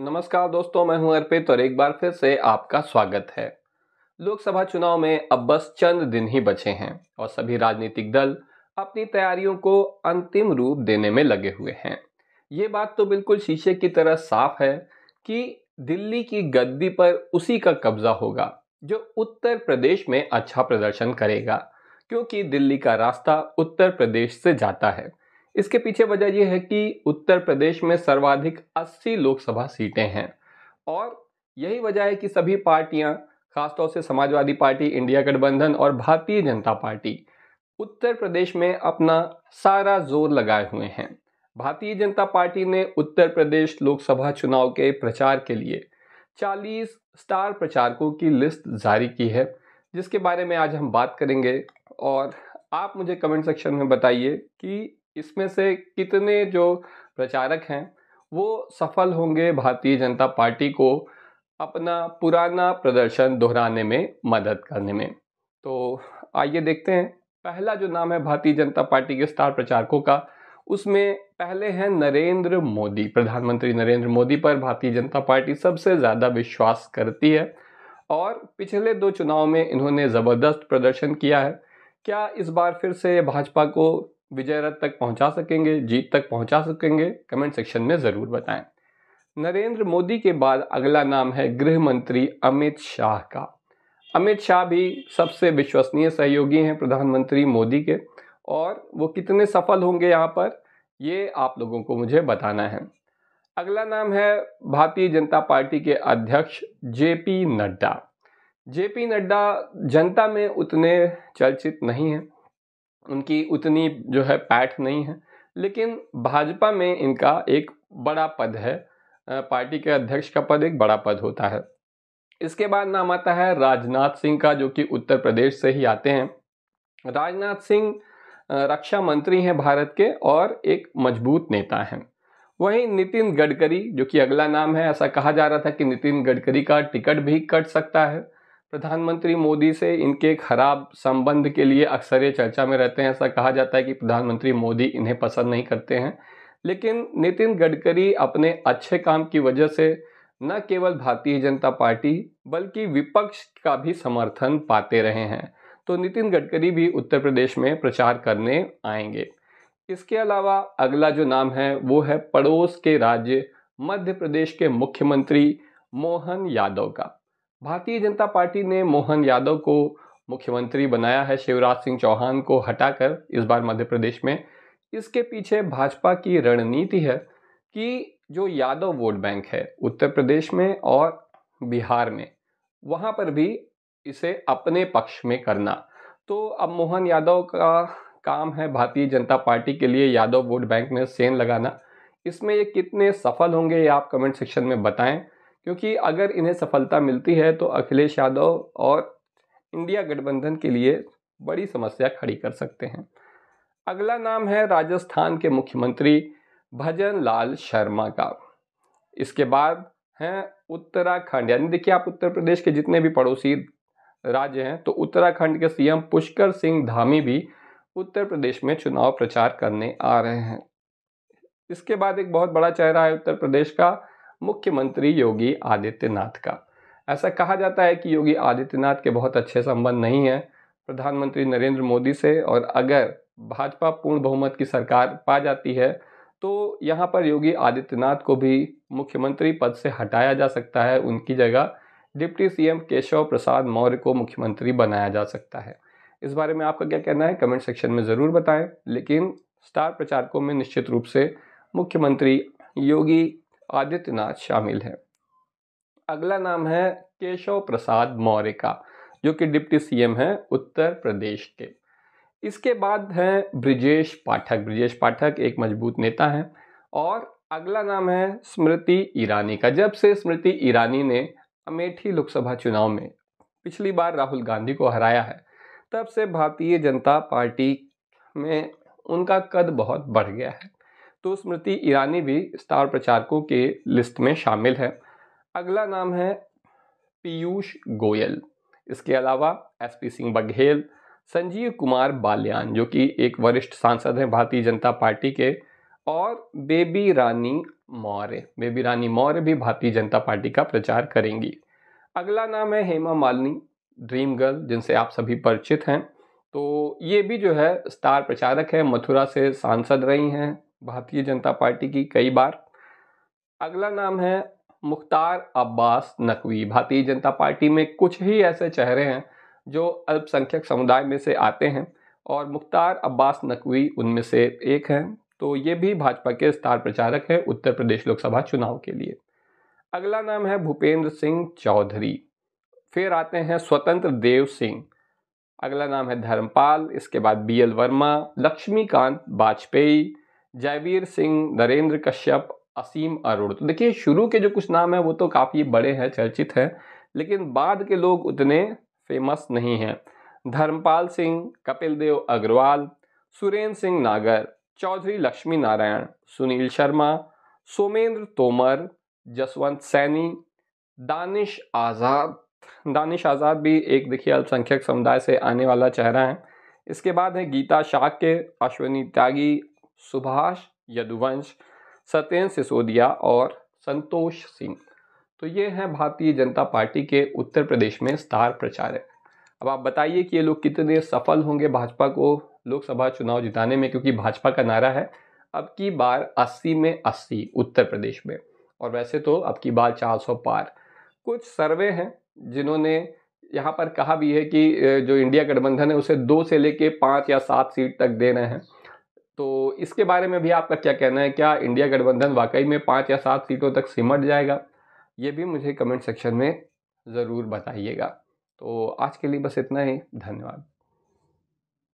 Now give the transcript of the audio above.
नमस्कार दोस्तों मैं हूं अर्पित और एक बार फिर से आपका स्वागत है लोकसभा चुनाव में अब बस चंद दिन ही बचे हैं और सभी राजनीतिक दल अपनी तैयारियों को अंतिम रूप देने में लगे हुए हैं ये बात तो बिल्कुल शीशे की तरह साफ है कि दिल्ली की गद्दी पर उसी का कब्जा होगा जो उत्तर प्रदेश में अच्छा प्रदर्शन करेगा क्योंकि दिल्ली का रास्ता उत्तर प्रदेश से जाता है इसके पीछे वजह यह है कि उत्तर प्रदेश में सर्वाधिक 80 लोकसभा सीटें हैं और यही वजह है कि सभी पार्टियां खासतौर से समाजवादी पार्टी इंडिया गठबंधन और भारतीय जनता पार्टी उत्तर प्रदेश में अपना सारा जोर लगाए हुए हैं भारतीय जनता पार्टी ने उत्तर प्रदेश लोकसभा चुनाव के प्रचार के लिए 40 स्टार प्रचारकों की लिस्ट जारी की है जिसके बारे में आज हम बात करेंगे और आप मुझे कमेंट सेक्शन में बताइए कि इसमें से कितने जो प्रचारक हैं वो सफल होंगे भारतीय जनता पार्टी को अपना पुराना प्रदर्शन दोहराने में मदद करने में तो आइए देखते हैं पहला जो नाम है भारतीय जनता पार्टी के स्टार प्रचारकों का उसमें पहले हैं नरेंद्र मोदी प्रधानमंत्री नरेंद्र मोदी पर भारतीय जनता पार्टी सबसे ज़्यादा विश्वास करती है और पिछले दो चुनाव में इन्होंने ज़बरदस्त प्रदर्शन किया है क्या इस बार फिर से भाजपा को विजय रथ तक पहुंचा सकेंगे जीत तक पहुंचा सकेंगे कमेंट सेक्शन में ज़रूर बताएं नरेंद्र मोदी के बाद अगला नाम है गृह मंत्री अमित शाह का अमित शाह भी सबसे विश्वसनीय सहयोगी हैं प्रधानमंत्री मोदी के और वो कितने सफल होंगे यहाँ पर ये आप लोगों को मुझे बताना है अगला नाम है भारतीय जनता पार्टी के अध्यक्ष पी नड्डा पी नड्डा जनता में उतने चर्चित नहीं हैं उनकी उतनी जो है पैठ नहीं है लेकिन भाजपा में इनका एक बड़ा पद है पार्टी के अध्यक्ष का पद एक बड़ा पद होता है इसके बाद नाम आता है राजनाथ सिंह का जो कि उत्तर प्रदेश से ही आते हैं राजनाथ सिंह रक्षा मंत्री हैं भारत के और एक मजबूत नेता हैं वहीं नितिन गडकरी जो कि अगला नाम है ऐसा कहा जा रहा था कि नितिन गडकरी का टिकट भी कट सकता है प्रधानमंत्री मोदी से इनके खराब संबंध के लिए अक्सर ये चर्चा में रहते हैं ऐसा कहा जाता है कि प्रधानमंत्री मोदी इन्हें पसंद नहीं करते हैं लेकिन नितिन गडकरी अपने अच्छे काम की वजह से न केवल भारतीय जनता पार्टी बल्कि विपक्ष का भी समर्थन पाते रहे हैं तो नितिन गडकरी भी उत्तर प्रदेश में प्रचार करने आएंगे इसके अलावा अगला जो नाम है वो है पड़ोस के राज्य मध्य प्रदेश के मुख्यमंत्री मोहन यादव का भारतीय जनता पार्टी ने मोहन यादव को मुख्यमंत्री बनाया है शिवराज सिंह चौहान को हटाकर इस बार मध्य प्रदेश में इसके पीछे भाजपा की रणनीति है कि जो यादव वोट बैंक है उत्तर प्रदेश में और बिहार में वहाँ पर भी इसे अपने पक्ष में करना तो अब मोहन यादव का काम है भारतीय जनता पार्टी के लिए यादव वोट बैंक में सेन लगाना इसमें ये कितने सफल होंगे ये आप कमेंट सेक्शन में बताएं क्योंकि अगर इन्हें सफलता मिलती है तो अखिलेश यादव और इंडिया गठबंधन के लिए बड़ी समस्या खड़ी कर सकते हैं अगला नाम है राजस्थान के मुख्यमंत्री भजन लाल शर्मा का इसके बाद हैं उत्तराखंड यानी देखिए आप उत्तर प्रदेश के जितने भी पड़ोसी राज्य हैं तो उत्तराखंड के सीएम पुष्कर सिंह धामी भी उत्तर प्रदेश में चुनाव प्रचार करने आ रहे हैं इसके बाद एक बहुत बड़ा चेहरा है उत्तर प्रदेश का मुख्यमंत्री योगी आदित्यनाथ का ऐसा कहा जाता है कि योगी आदित्यनाथ के बहुत अच्छे संबंध नहीं हैं प्रधानमंत्री नरेंद्र मोदी से और अगर भाजपा पूर्ण बहुमत की सरकार पा जाती है तो यहाँ पर योगी आदित्यनाथ को भी मुख्यमंत्री पद से हटाया जा सकता है उनकी जगह डिप्टी सीएम केशव प्रसाद मौर्य को मुख्यमंत्री बनाया जा सकता है इस बारे में आपका क्या कहना है कमेंट सेक्शन में ज़रूर बताएं लेकिन स्टार प्रचारकों में निश्चित रूप से मुख्यमंत्री योगी आदित्यनाथ शामिल हैं अगला नाम है केशव प्रसाद मौर्य का जो कि डिप्टी सीएम हैं उत्तर प्रदेश के इसके बाद हैं ब्रिजेश पाठक ब्रिजेश पाठक एक मजबूत नेता हैं और अगला नाम है स्मृति ईरानी का जब से स्मृति ईरानी ने अमेठी लोकसभा चुनाव में पिछली बार राहुल गांधी को हराया है तब से भारतीय जनता पार्टी में उनका कद बहुत बढ़ गया है तो स्मृति ईरानी भी स्टार प्रचारकों के लिस्ट में शामिल है अगला नाम है पीयूष गोयल इसके अलावा एसपी सिंह बघेल संजीव कुमार बालियान जो कि एक वरिष्ठ सांसद हैं भारतीय जनता पार्टी के और बेबी रानी मौर्य बेबी रानी मौर्य भी भारतीय जनता पार्टी का प्रचार करेंगी अगला नाम है हेमा मालिनी ड्रीम गर्ल जिनसे आप सभी परिचित हैं तो ये भी जो है स्टार प्रचारक है मथुरा से सांसद रही हैं भारतीय जनता पार्टी की कई बार अगला नाम है मुख्तार अब्बास नकवी भारतीय जनता पार्टी में कुछ ही ऐसे चेहरे हैं जो अल्पसंख्यक समुदाय में से आते हैं और मुख्तार अब्बास नकवी उनमें से एक हैं तो ये भी भाजपा के स्टार प्रचारक हैं उत्तर प्रदेश लोकसभा चुनाव के लिए अगला नाम है भूपेंद्र सिंह चौधरी फिर आते हैं स्वतंत्र देव सिंह अगला नाम है धर्मपाल इसके बाद बी एल वर्मा लक्ष्मीकांत वाजपेयी जयवीर सिंह नरेंद्र कश्यप असीम अरुण तो देखिए शुरू के जो कुछ नाम है वो तो काफ़ी बड़े हैं चर्चित हैं लेकिन बाद के लोग उतने फेमस नहीं हैं धर्मपाल सिंह कपिल देव अग्रवाल सुरेंद्र सिंह नागर चौधरी लक्ष्मी नारायण सुनील शर्मा सोमेंद्र तोमर जसवंत सैनी दानिश आज़ाद दानिश आज़ाद भी एक देखिए अल्पसंख्यक समुदाय से आने वाला चेहरा है इसके बाद है गीता शाक्य अश्वनी त्यागी सुभाष यदुवंश सत्येंद्र सिसोदिया और संतोष सिंह तो ये हैं भारतीय जनता पार्टी के उत्तर प्रदेश में स्टार प्रचारक अब आप बताइए कि ये लोग कितने सफल होंगे भाजपा को लोकसभा चुनाव जिताने में क्योंकि भाजपा का नारा है अब की बार 80 में 80 उत्तर प्रदेश में और वैसे तो अब की बार 400 पार कुछ सर्वे हैं जिन्होंने यहाँ पर कहा भी है कि जो इंडिया गठबंधन है उसे दो से लेके पाँच या सात सीट तक दे रहे हैं तो इसके बारे में भी आपका क्या कहना है क्या इंडिया गठबंधन वाकई में पाँच या सात सीटों तक सिमट जाएगा ये भी मुझे कमेंट सेक्शन में ज़रूर बताइएगा तो आज के लिए बस इतना ही धन्यवाद